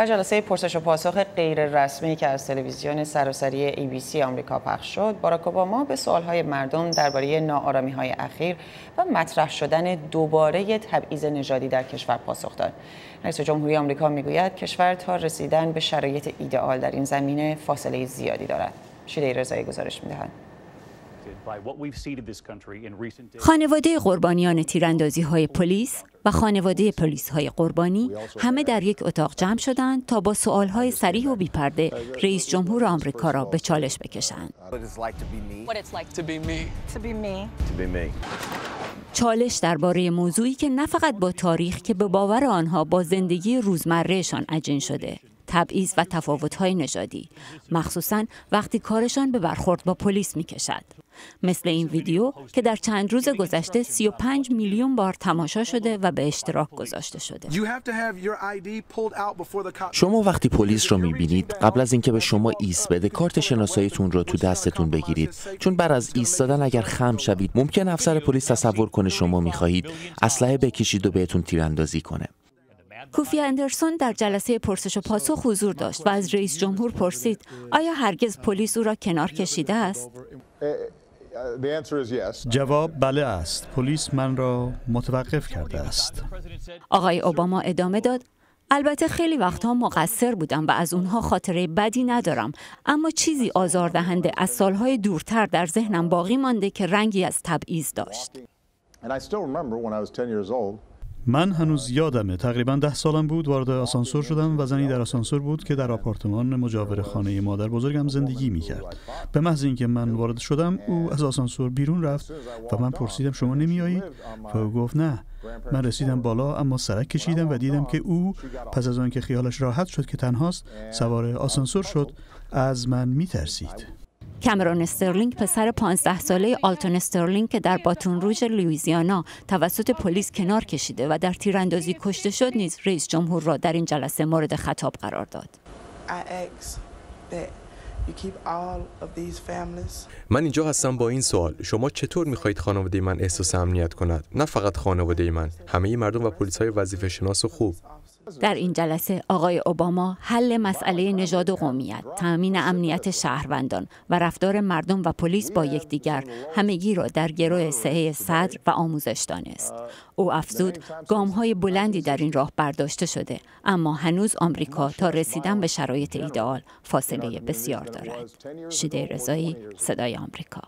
در جلسه پرسش و پاسخ غیر رسمی که از تلویزیون سراسری ABC آمریکا پخش شد، باراک اوباما به سوالهای مردم درباره های اخیر و مطرح شدن دوباره تبعیض نژادی در کشور پاسخ داد. رئیس جمهوری آمریکا میگوید کشور تا رسیدن به شرایط ایدئال در این زمینه فاصله زیادی دارد. شیده رضایی گزارش می‌دهد. خانواده قربانیان تیراندازی های پلیس و خانواده پلیس های قربانی همه در یک اتاق جمع شدند تا با سوال های سریح و بیپرده رئیس جمهور آمریکا را به چالش بکشند. چالش درباره موضوعی که نه فقط با تاریخ که به باور آنها با زندگی روزمرهشان عجین شده تبعیض و تفاوت‌های نژادی مخصوصا وقتی کارشان به برخورد با پلیس کشد مثل این ویدیو که در چند روز گذشته 35 میلیون بار تماشا شده و به اشتراک گذاشته شده. شما وقتی پلیس رو میبینید قبل از اینکه به شما ایست بده کارت شناساییتون رو تو دستتون بگیرید چون بر از ایستادن اگر خم شوید ممکن افسر پلیس تصور کنه شما میخواهید اسلحه بکشید و بهتون تیراندازی کنه. کوفی اندرسون در جلسه پرسش و پاسخ حضور داشت و از رئیس جمهور پرسید آیا هرگز پلیس او را کنار کشیده است؟ Uh, جواب بله است. پلیس من را متوقف کرده است. آقای اوباما ادامه داد البته خیلی وقتها مقصر بودم و از اونها خاطره بدی ندارم اما چیزی آزاردهنده از سالهای دورتر در ذهنم باقی مانده که رنگی از تبعیض داشت. من هنوز یادمه تقریبا ده سالم بود وارد آسانسور شدم و زنی در آسانسور بود که در آپارتمان مجاور خانه مادر بزرگم زندگی می کرد به محض اینکه من وارد شدم او از آسانسور بیرون رفت و من پرسیدم شما نمیایید و او گفت نه من رسیدم بالا اما سرک کشیدم و دیدم که او پس از آنکه خیالش راحت شد که تنهاست سوار آسانسور شد از من می ترسید کمرون استرلینگ پسر 15 ساله آلتون استرلینگ که در باتون روژ لویزیانا توسط پلیس کنار کشیده و در تیراندازی کشته شد نیز رئیس جمهور را در این جلسه مورد خطاب قرار داد. من اینجا هستم با این سوال شما چطور میخواهید خانواده من احساس امنیت کند نه فقط خانواده من همه مردم و پلیس های وظیفه شناس و خوب در این جلسه آقای اوباما حل مسئله نژاد و قومیت، تامین امنیت شهروندان و رفتار مردم و پلیس با یکدیگر همگی را در گروه سهه صدر و آموزش دانست. او افزود های بلندی در این راه برداشته شده اما هنوز آمریکا تا رسیدن به شرایط ایدئال فاصله بسیار دارد. شیده رضایی صدای آمریکا